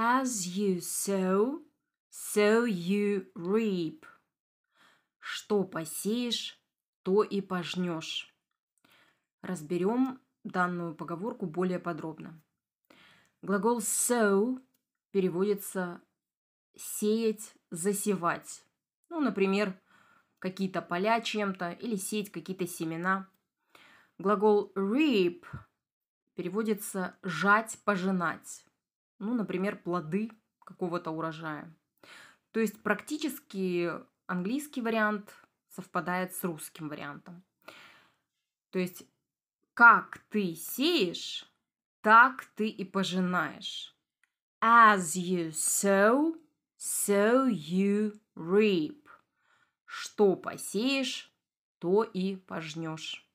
As you sow, so you reap. Что посеешь, то и пожнешь. Разберем данную поговорку более подробно. Глагол sow переводится сеять, засевать. Ну, например, какие-то поля чем-то или сеять какие-то семена. Глагол reap переводится жать, пожинать ну, например, плоды какого-то урожая. То есть практически английский вариант совпадает с русским вариантом. То есть как ты сеешь, так ты и пожинаешь. As you sow, so you reap. Что посеешь, то и пожнешь.